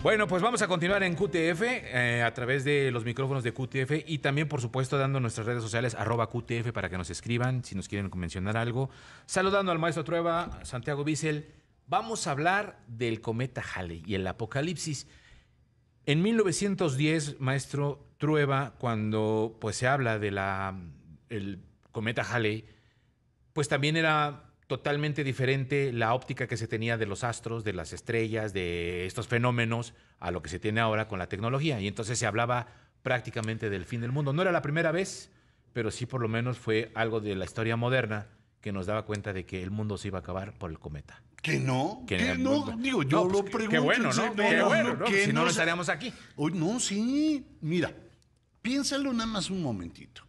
Bueno, pues vamos a continuar en QTF eh, a través de los micrófonos de QTF y también, por supuesto, dando nuestras redes sociales arroba QTF para que nos escriban si nos quieren mencionar algo. Saludando al maestro Trueba, Santiago Bissell. Vamos a hablar del cometa Halley y el apocalipsis. En 1910, maestro Trueba, cuando pues, se habla del cometa Halley, pues también era totalmente diferente la óptica que se tenía de los astros, de las estrellas, de estos fenómenos, a lo que se tiene ahora con la tecnología. Y entonces se hablaba prácticamente del fin del mundo. No era la primera vez, pero sí por lo menos fue algo de la historia moderna que nos daba cuenta de que el mundo se iba a acabar por el cometa. ¿Que no? Que, no, digo, yo lo pues, pregunto. Qué bueno, ¿no? Qué bueno, Que si no, no estaríamos aquí. no, sí. Mira, piénsalo nada más un momentito.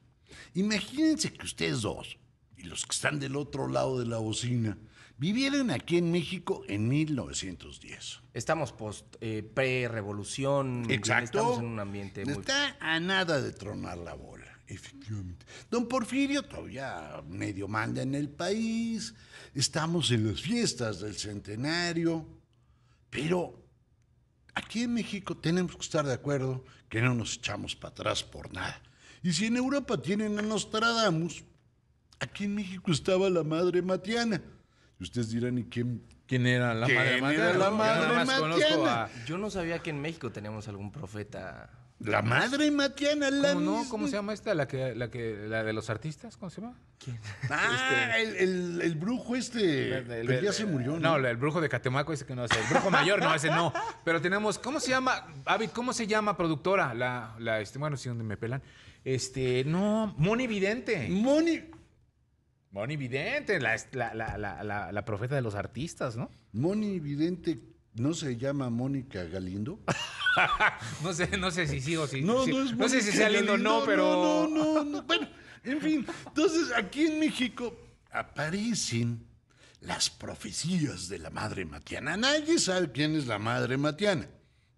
Imagínense que ustedes dos y los que están del otro lado de la bocina vivieron aquí en México en 1910. Estamos post eh, pre-revolución. Estamos en un ambiente muy... Está a nada de tronar la bola, efectivamente. Don Porfirio todavía medio manda en el país. Estamos en las fiestas del centenario. Pero aquí en México tenemos que estar de acuerdo que no nos echamos para atrás por nada. Y si en Europa tienen a Nostradamus, Aquí en México estaba la madre Matiana. ustedes dirán, ¿y quién? ¿Quién era la madre Matiana? yo, no sabía que en México teníamos algún profeta. La madre Matiana, la ¿Cómo no? ¿Cómo se llama esta? ¿La que, la que, la de los artistas? ¿Cómo se llama? ¿Quién? Ah, este, el, brujo este. El, día se murió, ¿no? el brujo de Catemaco ese que no hace El brujo mayor, no, hace no. Pero tenemos, ¿cómo se llama? David? ¿cómo se llama productora? La, la este, bueno, sí, donde me pelan. Este, no, Moni Vidente. Moni. Moni Vidente, la, profeta de los artistas, ¿no? Moni Vidente no se llama Mónica Galindo. no, sé, si sí o si. No, no, es no sé si sea lindo o no, pero. No, no, no. Bueno, en fin. Entonces, aquí en México aparecen las profecías de la madre Matiana. Nadie sabe quién es la madre Matiana.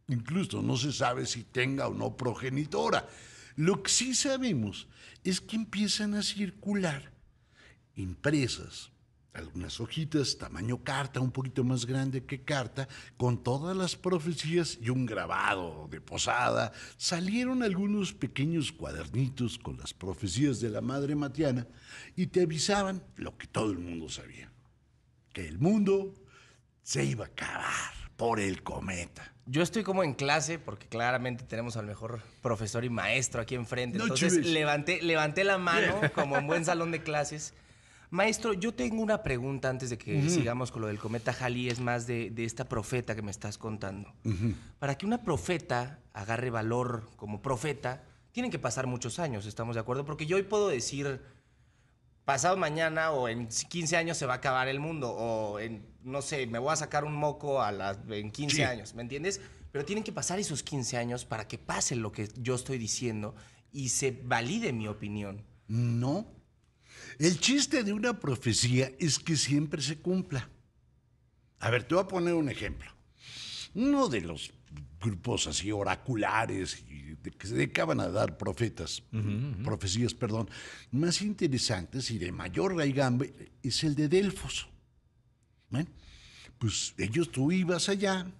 Incluso no se sabe si tenga o no progenitora. Lo que sí sabemos es que empiezan a circular impresas, algunas hojitas, tamaño carta, un poquito más grande que carta, con todas las profecías y un grabado de posada. Salieron algunos pequeños cuadernitos con las profecías de la Madre Matiana y te avisaban lo que todo el mundo sabía, que el mundo se iba a acabar por el cometa. Yo estoy como en clase porque claramente tenemos al mejor profesor y maestro aquí enfrente. Entonces levanté, levanté la mano como en buen salón de clases Maestro, yo tengo una pregunta antes de que sigamos con lo del cometa Halley, es más de, esta profeta que me estás contando. Para que una profeta agarre valor como profeta, tienen que pasar muchos años, ¿estamos de acuerdo? Porque yo hoy puedo decir, pasado mañana o en 15 años se va a acabar el mundo, o no sé, me voy a sacar un moco a las, en 15 años, ¿me entiendes? Pero tienen que pasar esos 15 años para que pase lo que yo estoy diciendo y se valide mi opinión. No, el chiste de una profecía es que siempre se cumpla. A ver, te voy a poner un ejemplo. Uno de los grupos así oraculares que se dedicaban a dar profetas, profecías, perdón, más interesantes y de mayor raigambre es el de Delfos. ¿eh? Pues ellos tú ibas allá,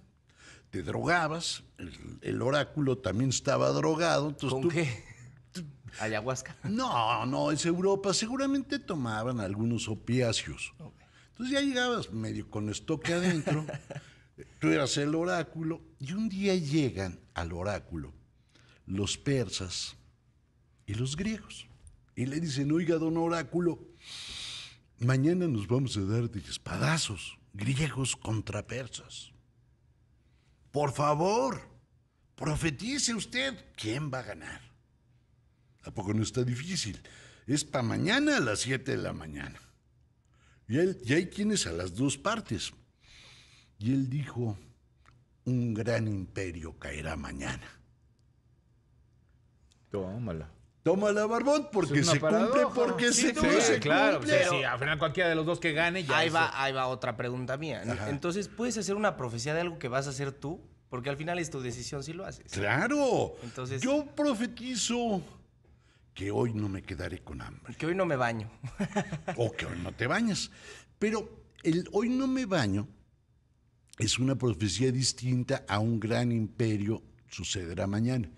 te drogabas, el, oráculo también estaba drogado, qué? ¿Ayahuasca? No, no, es Europa. Seguramente tomaban algunos opiáceos. Entonces ya llegabas medio con estoque adentro. tú eras el oráculo. Y un día llegan al oráculo los persas y los griegos. Y le dicen, oiga, don oráculo, mañana nos vamos a dar de espadazos, griegos contra persas. Por favor, profetice usted quién va a ganar. ¿A poco no está difícil? Es para mañana a las 7 de la mañana. Y, él, ya ahí tienes a las dos partes. Y él dijo, un gran imperio caerá mañana. Tómala. Tómala, Barbón, porque se cumple, porque sí, se, sí, claro, cumple. Pues, sí, sí, al final cualquiera de los dos que gane ya Ahí va, ahí va otra pregunta mía. Entonces, ¿puedes hacer una profecía de algo que vas a hacer tú? Porque al final es tu decisión si lo haces. ¡Claro! Entonces... Yo profetizo que hoy no me quedaré con hambre. Que hoy no me baño. o que hoy no te bañas. Pero el hoy no me baño es una profecía distinta a un gran imperio sucederá mañana.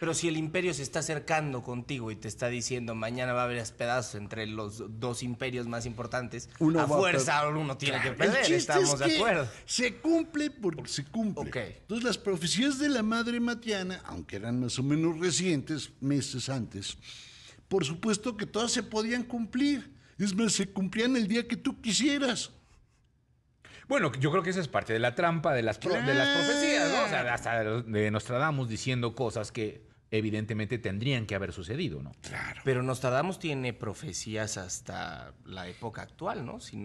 Pero si el imperio se está acercando contigo y te está diciendo mañana va a haber pedazos entre los dos imperios más importantes, a fuerza uno tiene que perder, estamos de acuerdo. Se cumple porque se cumple. Entonces las profecías de la madre Matiana, aunque eran más o menos recientes, meses antes, por supuesto que todas se podían cumplir. Es más, se cumplían el día que tú quisieras. Bueno, yo creo que esa es parte de la trampa de las, de las profecías, ¿no? O sea, hasta de Nostradamus diciendo cosas que evidentemente tendrían que haber sucedido, ¿no? Claro. Pero Nostradamus tiene profecías hasta la época actual, ¿no? sí,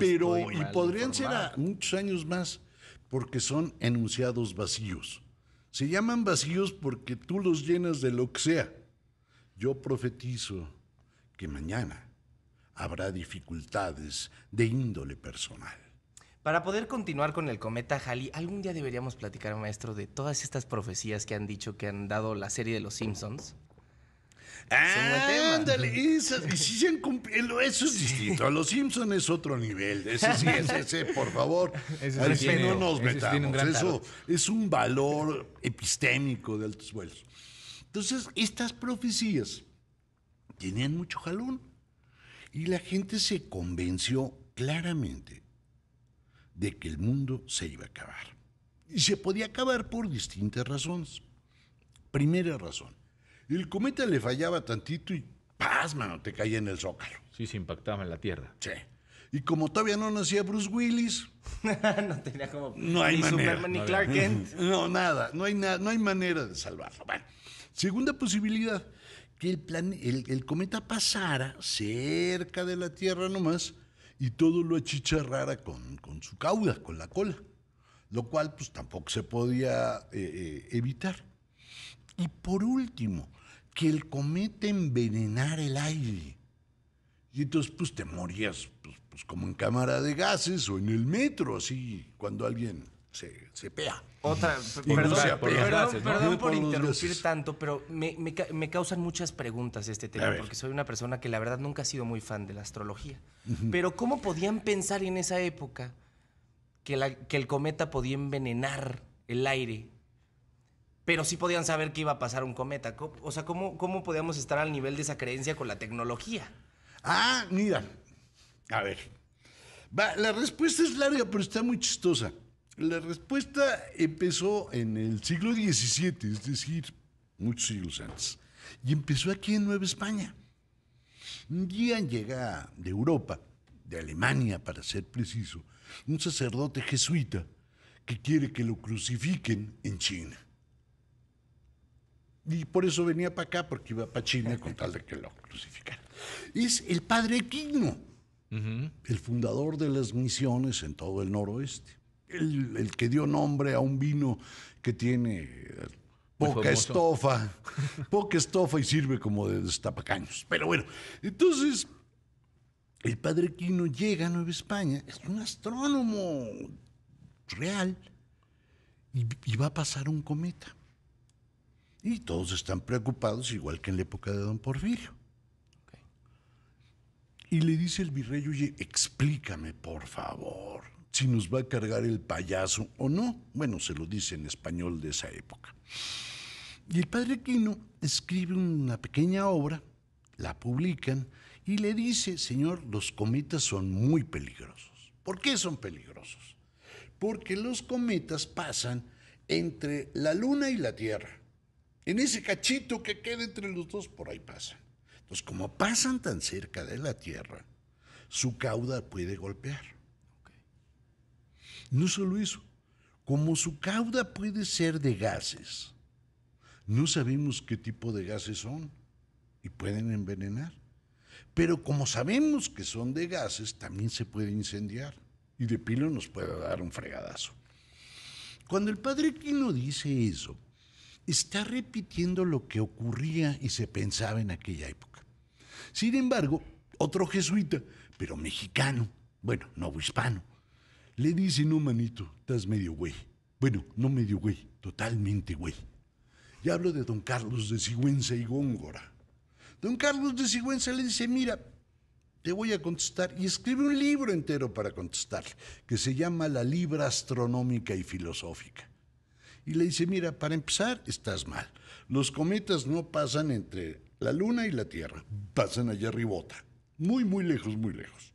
pero y podrían ser muchos años más, porque son enunciados vacíos. Se llaman vacíos porque tú los llenas de lo que sea. Yo profetizo que mañana habrá dificultades de índole personal. Para poder continuar con el cometa Halley, algún día deberíamos platicar, maestro, de todas estas profecías que han dicho que han dado la serie de los Simpsons. Ah, ándale, eso, es distinto. los Simpsons es otro nivel. Ese sí ese ese, por favor. Ese no nos metamos. Eso es un valor epistémico de altos vuelos. Entonces, estas profecías tenían mucho jalón. Y la gente se convenció claramente de que el mundo se iba a acabar. Y se podía acabar por distintas razones. Primera razón, el cometa le fallaba tantito y ¡pasma!, te caía en el zócalo. Sí, se impactaba en la Tierra. Sí. Y como todavía no nacía Bruce Willis, no tenía como no hay ni Superman ni Clark Kent. No, nada, no hay, no hay manera de salvarlo. Bueno, segunda posibilidad, que el, plan el, el cometa pasara cerca de la Tierra nomás y todo lo achicharrara con, con su cauda, con la cola, lo cual pues tampoco se podía eh, eh, evitar. Y por último, que el cometa envenenara el aire. Y entonces pues te morías pues, pues como en cámara de gases o en el metro, así, cuando alguien se, se pea. Otra, perdón, por, interrumpir tanto, pero me, causan muchas preguntas este tema, porque soy una persona que la verdad nunca ha sido muy fan de la astrología. Pero ¿cómo podían pensar en esa época que, que el cometa podía envenenar el aire pero sí podían saber que iba a pasar un cometa. O sea, ¿cómo, ¿cómo, podíamos estar al nivel de esa creencia con la tecnología? Ah, mira, a ver, la respuesta es larga, pero está muy chistosa. La respuesta empezó en el siglo XVII, es decir, muchos siglos antes, y empezó aquí en Nueva España. Un día llega de Europa, de Alemania para ser preciso, un sacerdote jesuita que quiere que lo crucifiquen en China. Y por eso venía para acá, porque iba para China con tal de que lo crucificaran. Es el padre Quino, el fundador de las misiones en todo el noroeste el, que dio nombre a un vino que tiene eh, poca estofa, poca estofa y sirve como de destapacaños. Pero bueno, entonces el padre Quino llega a Nueva España, es un astrónomo real y, va a pasar un cometa. Y todos están preocupados, igual que en la época de don Porfirio. Y le dice el virrey, oye, explícame por favor si nos va a cargar el payaso o no. Bueno, se lo dice en español de esa época. Y el padre Quino escribe una pequeña obra, la publican y le dice, señor, los cometas son muy peligrosos. ¿Por qué son peligrosos? Porque los cometas pasan entre la luna y la tierra. En ese cachito que queda entre los dos, por ahí pasan. Entonces, como pasan tan cerca de la tierra, su cauda puede golpear. No solo eso, como su cauda puede ser de gases, no sabemos qué tipo de gases son y pueden envenenar. Pero como sabemos que son de gases, también se puede incendiar y de pilo nos puede dar un fregadazo. Cuando el padre Quino dice eso, está repitiendo lo que ocurría y se pensaba en aquella época. Sin embargo, otro jesuita, pero mexicano, bueno, no hispano, le dice, no, manito, estás medio güey. Bueno, no medio güey, totalmente güey. Y hablo de don Carlos de Sigüenza y Góngora. Don Carlos de Sigüenza le dice, mira, te voy a contestar. Y escribe un libro entero para contestarle, que se llama La Libra Astronómica y Filosófica. Y le dice, mira, para empezar, estás mal. Los cometas no pasan entre la Luna y la Tierra, pasan allá arribota. Muy, muy lejos, muy lejos.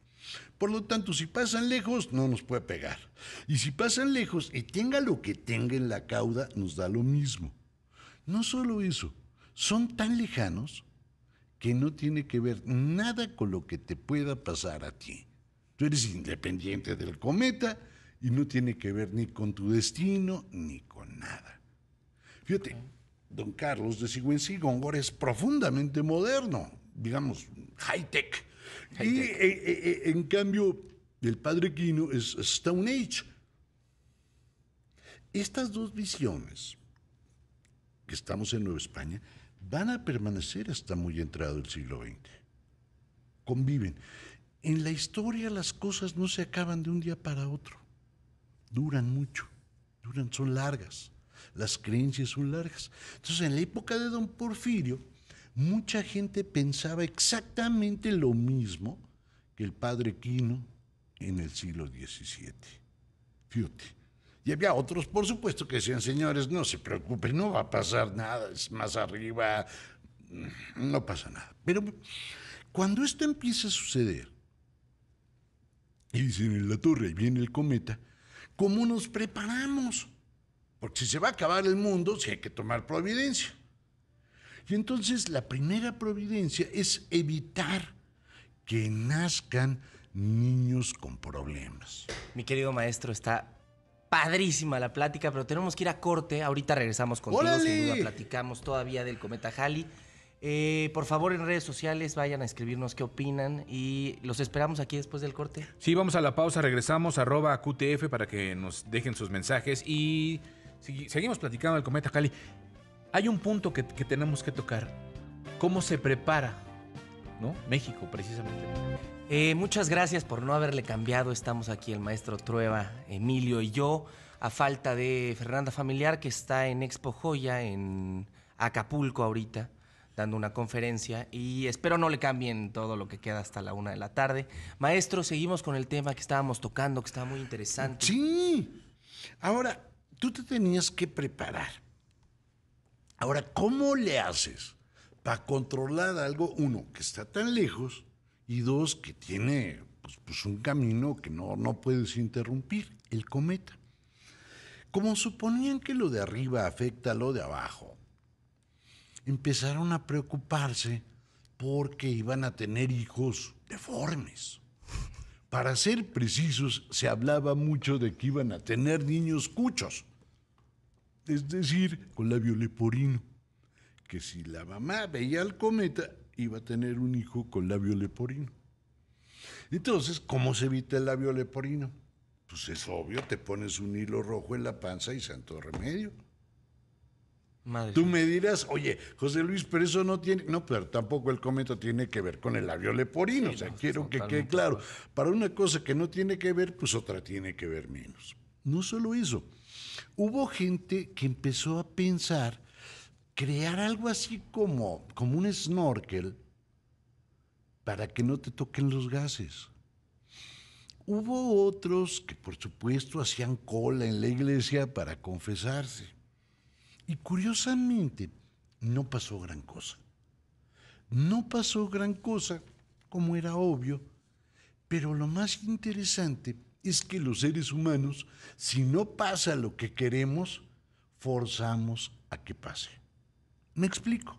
Por lo tanto, si pasan lejos, no nos puede pegar. Y si pasan lejos y tenga lo que tenga en la cauda, nos da lo mismo. No solo eso, son tan lejanos que no tiene que ver nada con lo que te pueda pasar a ti. Tú eres independiente del cometa y no tiene que ver ni con tu destino ni con nada. Fíjate, don Carlos de Sigüenza y Góngora es profundamente moderno, digamos, high-tech y eh, eh, eh, en cambio, el padre Quino es Stone Age. Estas dos visiones, que estamos en Nueva España, van a permanecer hasta muy entrado el siglo XX. Conviven. En la historia las cosas no se acaban de un día para otro. Duran mucho, duran, son largas. Las creencias son largas. Entonces, en la época de don Porfirio, mucha gente pensaba exactamente lo mismo que el padre Quino en el siglo XVII. Y había otros, por supuesto, que decían, señores, no se preocupen, no va a pasar nada, es más arriba, no pasa nada. Pero cuando esto empieza a suceder, y dicen en la torre, y viene el cometa, ¿cómo nos preparamos? Porque si se va a acabar el mundo, si hay que tomar providencia. Y entonces la primera providencia es evitar que nazcan niños con problemas. Mi querido maestro, está padrísima la plática, pero tenemos que ir a corte. Ahorita regresamos contigo, sin duda platicamos todavía del cometa Halley. Eh, por favor, en redes sociales vayan a escribirnos qué opinan y los esperamos aquí después del corte. Sí, vamos a la pausa, regresamos, arroba QTF para que nos dejen sus mensajes y seguimos platicando del cometa Halley hay un punto que, tenemos que tocar. ¿Cómo se prepara ¿no? México, precisamente. Eh, muchas gracias por no haberle cambiado. Estamos aquí el maestro Trueba, Emilio y yo, a falta de Fernanda Familiar, que está en Expo Joya, en Acapulco ahorita, dando una conferencia. Y espero no le cambien todo lo que queda hasta la una de la tarde. Maestro, seguimos con el tema que estábamos tocando, que estaba muy interesante. Sí. Ahora, tú te tenías que preparar Ahora, ¿cómo le haces para controlar algo, uno, que está tan lejos, y dos, que tiene pues, pues, un camino que no, no puedes interrumpir, el cometa? Como suponían que lo de arriba afecta a lo de abajo, empezaron a preocuparse porque iban a tener hijos deformes. Para ser precisos, se hablaba mucho de que iban a tener niños cuchos es decir, con labio leporino, que si la mamá veía al cometa, iba a tener un hijo con labio leporino. Entonces, ¿cómo se evita el labio leporino? Pues es obvio, te pones un hilo rojo en la panza y santo remedio. Tú me dirás, oye, José Luis, pero eso no tiene. No, pero tampoco el cometa tiene que ver con el labio leporino. o sea, quiero que quede claro. Para una cosa que no tiene que ver, pues otra tiene que ver menos. No solo eso, hubo gente que empezó a pensar crear algo así como, como un snorkel para que no te toquen los gases. Hubo otros que por supuesto hacían cola en la iglesia para confesarse. Y curiosamente, no pasó gran cosa. No pasó gran cosa, como era obvio, pero lo más interesante es que los seres humanos, si no pasa lo que queremos, forzamos a que pase. Me explico.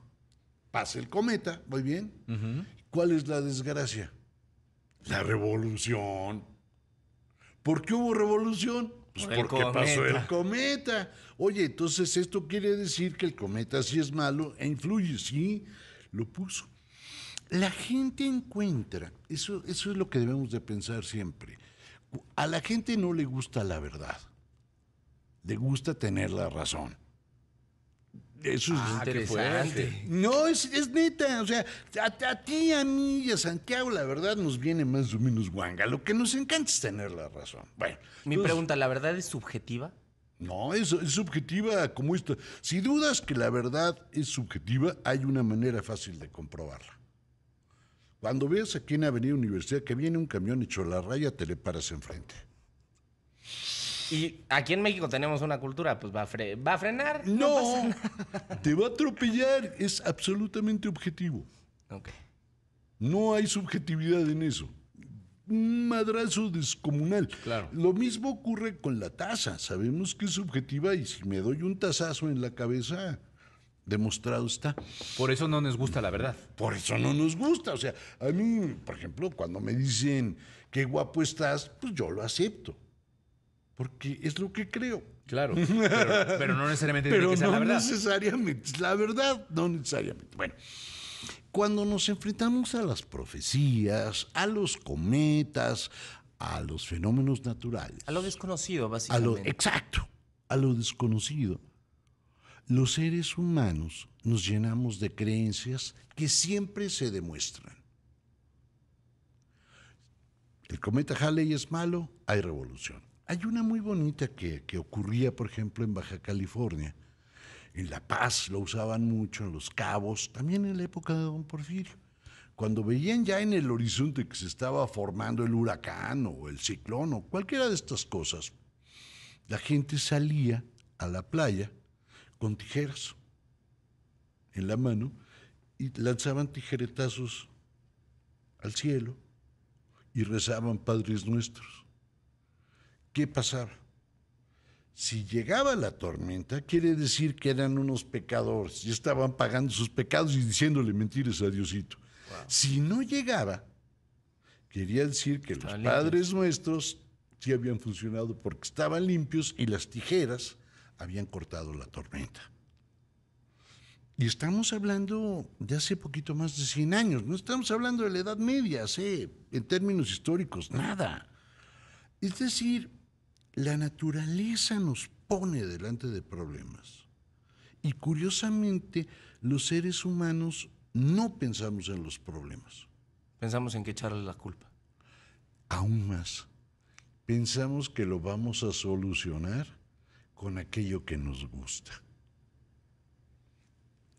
Pasa el cometa, muy bien. ¿Cuál es la desgracia? La revolución. ¿Por qué hubo revolución? Pues porque pasó el cometa. Oye, entonces esto quiere decir que el cometa sí es malo e influye, sí, lo puso. La gente encuentra, eso, eso es lo que debemos de pensar siempre a la gente no le gusta la verdad, le gusta tener la razón. Eso es ah, interesante. No, es, neta. O sea, a, ti, a mí y a Santiago, la verdad nos viene más o menos guanga. Lo que nos encanta es tener la razón. Bueno. Mi pregunta, ¿la verdad es subjetiva? No, es, es subjetiva como esto. Si dudas que la verdad es subjetiva, hay una manera fácil de comprobarla. Cuando veas aquí en Avenida Universidad que viene un camión hecho a la raya, te le paras enfrente. Y aquí en México tenemos una cultura, pues va a, va a frenar. No, te va a atropellar, es absolutamente objetivo. Okay. No hay subjetividad en eso. Un madrazo descomunal. Claro. Lo mismo ocurre con la taza. Sabemos que es subjetiva y si me doy un tazazo en la cabeza, demostrado está. Por eso no nos gusta la verdad. Por eso no nos gusta. O sea, a mí, por ejemplo, cuando me dicen qué guapo estás, pues yo lo acepto. Porque es lo que creo. Claro, pero, no necesariamente pero no necesariamente es la verdad, no necesariamente. Bueno, cuando nos enfrentamos a las profecías, a los cometas, a los fenómenos naturales. A lo desconocido, básicamente. A lo, exacto, a lo desconocido los seres humanos nos llenamos de creencias que siempre se demuestran. El cometa Halley es malo, hay revolución. Hay una muy bonita que, ocurría, por ejemplo, en Baja California. En La Paz lo usaban mucho, en Los Cabos, también en la época de Don Porfirio. Cuando veían ya en el horizonte que se estaba formando el huracán o el ciclón o cualquiera de estas cosas, la gente salía a la playa con tijeras en la mano y lanzaban tijeretazos al cielo y rezaban Padres Nuestros. ¿Qué pasaba? Si llegaba la tormenta, quiere decir que eran unos pecadores y estaban pagando sus pecados y diciéndole mentiras a Diosito. Si no llegaba, quería decir que los padres nuestros sí habían funcionado porque estaban limpios y las tijeras habían cortado la tormenta. Y estamos hablando de hace poquito más de 100 años, no estamos hablando de la Edad Media, en términos históricos, nada. Es decir, la naturaleza nos pone delante de problemas. Y curiosamente, los seres humanos no pensamos en los problemas. Pensamos en que echarle la culpa. Aún más. Pensamos que lo vamos a solucionar con aquello que nos gusta.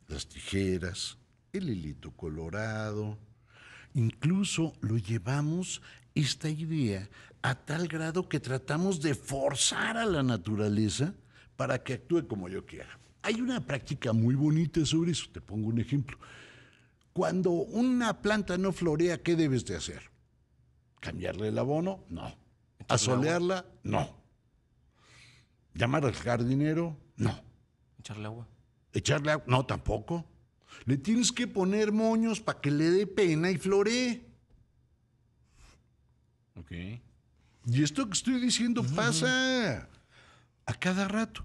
Las tijeras, el hilito colorado, incluso lo llevamos esta idea a tal grado que tratamos de forzar a la naturaleza para que actúe como yo quiera. Hay una práctica muy bonita sobre eso, te pongo un ejemplo. Cuando una planta no florea, ¿qué debes de hacer? ¿Cambiarle el abono? No. ¿Asolearla? No. ¿Llamar al jardinero? No. ¿Echarle agua? ¿Echarle agua? No, tampoco. Le tienes que poner moños para que le dé pena y floree. Ok. Y esto que estoy diciendo pasa a cada rato.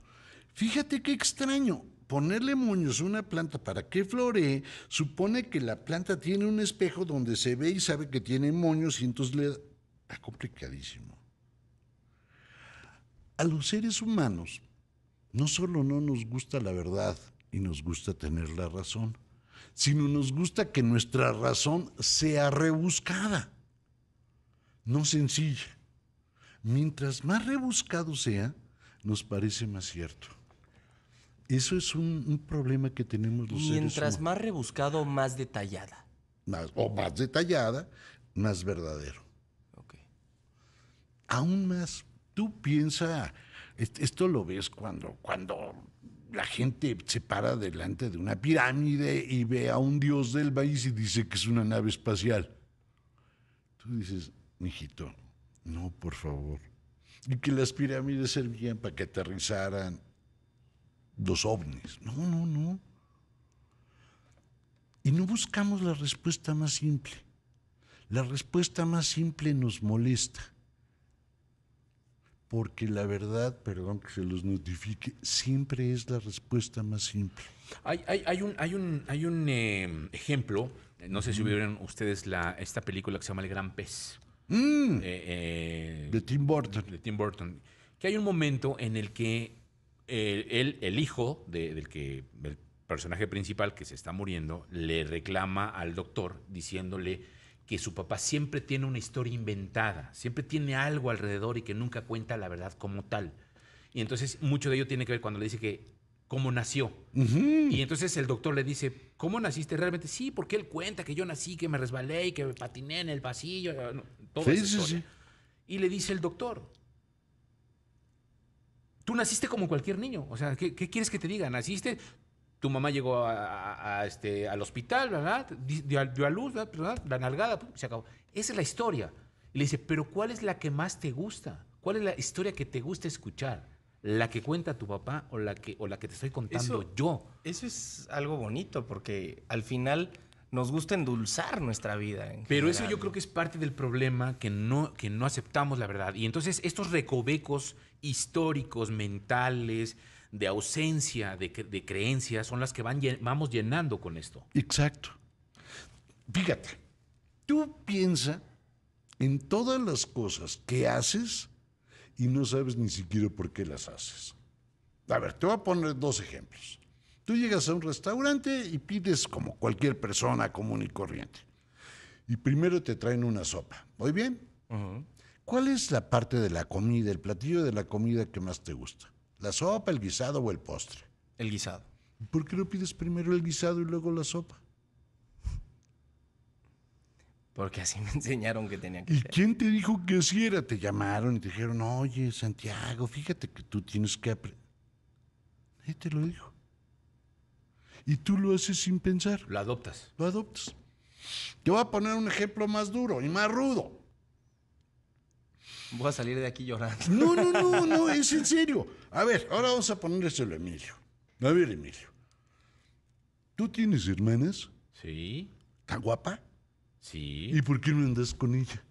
Fíjate qué extraño. Ponerle moños a una planta para que floree supone que la planta tiene un espejo donde se ve y sabe que tiene moños y entonces le... Está complicadísimo a los seres humanos no solo no nos gusta la verdad y nos gusta tener la razón, sino nos gusta que nuestra razón sea rebuscada, no sencilla. Mientras más rebuscado sea, nos parece más cierto. Eso es un, problema que tenemos los seres humanos. Mientras más rebuscado, más detallada. o más detallada, más verdadero. Aún más tú piensa, esto lo ves cuando, cuando la gente se para delante de una pirámide y ve a un dios del país y dice que es una nave espacial. Tú dices, mijito, no, por favor. Y que las pirámides servían para que aterrizaran los ovnis. No, no, no. Y no buscamos la respuesta más simple. La respuesta más simple nos molesta porque la verdad, perdón que se los notifique, siempre es la respuesta más simple. Hay, un, hay un, hay un eh, ejemplo, eh, no sé si vieron ustedes la, esta película que se llama El Gran Pez. Mm. Eh, de Tim Burton. De Tim Burton. Que hay un momento en el que el, el hijo del que el personaje principal que se está muriendo le reclama al doctor diciéndole que su papá siempre tiene una historia inventada, siempre tiene algo alrededor y que nunca cuenta la verdad como tal. Y entonces mucho de ello tiene que ver cuando le dice que cómo nació. Y entonces el doctor le dice, ¿cómo naciste realmente? Sí, porque él cuenta que yo nací, que me resbalé y que me patiné en el pasillo. sí, Y le dice el doctor, tú naciste como cualquier niño. O sea, ¿qué, quieres que te diga? Naciste, tu mamá llegó a, este, al hospital, ¿verdad? Dio, a luz, La nalgada, se acabó. Esa es la historia. le dice, pero ¿cuál es la que más te gusta? ¿Cuál es la historia que te gusta escuchar? ¿La que cuenta tu papá o la que, o la que te estoy contando yo? Eso es algo bonito porque al final nos gusta endulzar nuestra vida. Pero eso yo creo que es parte del problema que no, que no aceptamos la verdad. Y entonces estos recovecos históricos, mentales, de ausencia de, creencias son las que vamos llenando con esto. Exacto. Fíjate, tú piensa en todas las cosas que haces y no sabes ni siquiera por qué las haces. A ver, te voy a poner dos ejemplos. Tú llegas a un restaurante y pides como cualquier persona común y corriente. Y primero te traen una sopa. ¿Muy bien? ¿Cuál es la parte de la comida, el platillo de la comida que más te gusta? ¿La sopa, el guisado o el postre? El guisado. ¿Por qué no pides primero el guisado y luego la sopa? Porque así me enseñaron que tenía que ¿Y quién te dijo que así era? Te llamaron y te dijeron, oye, Santiago, fíjate que tú tienes que aprender. te lo dijo. Y tú lo haces sin pensar. Lo adoptas. Lo adoptas. Te voy a poner un ejemplo más duro y más rudo. Voy a salir de aquí llorando. No, no, no, no, es en serio. A ver, ahora vamos a ponérselo a Emilio. A ver, Emilio. ¿Tú tienes hermanas? Sí. ¿Está guapa? Sí. ¿Y por qué no andas con ella?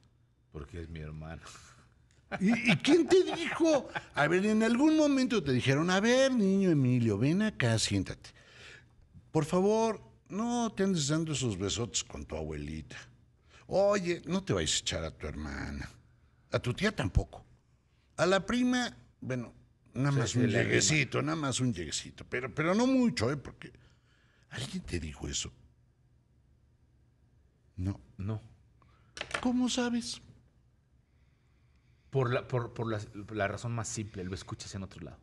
Porque es mi hermano. ¿Y, ¿Y, quién te dijo? A ver, en algún momento te dijeron, a ver, niño Emilio, ven acá, siéntate. Por favor, no te andes dando esos besotes con tu abuelita. Oye, no te vayas a echar a tu hermana. A tu tía tampoco. A la prima, bueno, nada más un lleguecito, nada más un lleguecito. Pero, pero no mucho, ¿eh? Porque. ¿Alguien te dijo eso? No. No. ¿Cómo sabes? Por por, la razón más simple, lo escuchas en otro lado.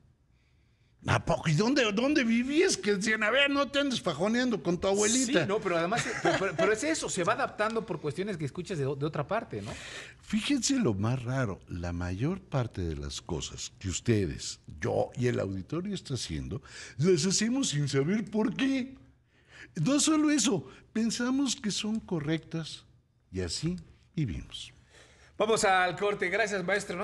¿A poco? ¿Y dónde, dónde vivías? Que decían, a ver, no te andes fajoneando con tu abuelita. Sí, no, pero además, eh, pero, es eso, se va adaptando por cuestiones que escuchas de, de, otra parte, ¿no? Fíjense lo más raro, la mayor parte de las cosas que ustedes, yo y el auditorio está haciendo, las hacemos sin saber por qué. No solo eso, pensamos que son correctas y así vivimos. Vamos al corte, gracias maestro.